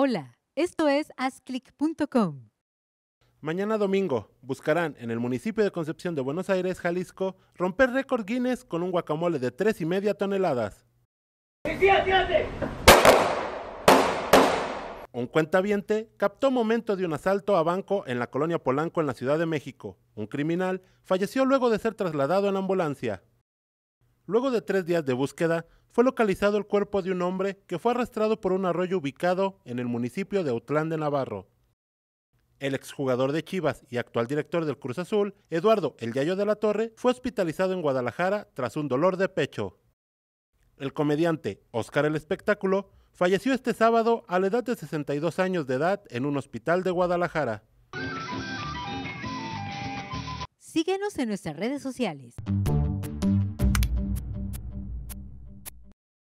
Hola, esto es AsClick.com. Mañana domingo buscarán en el municipio de Concepción de Buenos Aires, Jalisco, romper récord Guinness con un guacamole de tres y media toneladas. Un cuentaviente captó momento de un asalto a banco en la colonia Polanco en la Ciudad de México. Un criminal falleció luego de ser trasladado en ambulancia. Luego de tres días de búsqueda, fue localizado el cuerpo de un hombre que fue arrastrado por un arroyo ubicado en el municipio de Autlán de Navarro. El exjugador de Chivas y actual director del Cruz Azul, Eduardo El Yayo de la Torre, fue hospitalizado en Guadalajara tras un dolor de pecho. El comediante Oscar el Espectáculo falleció este sábado a la edad de 62 años de edad en un hospital de Guadalajara. Síguenos en nuestras redes sociales.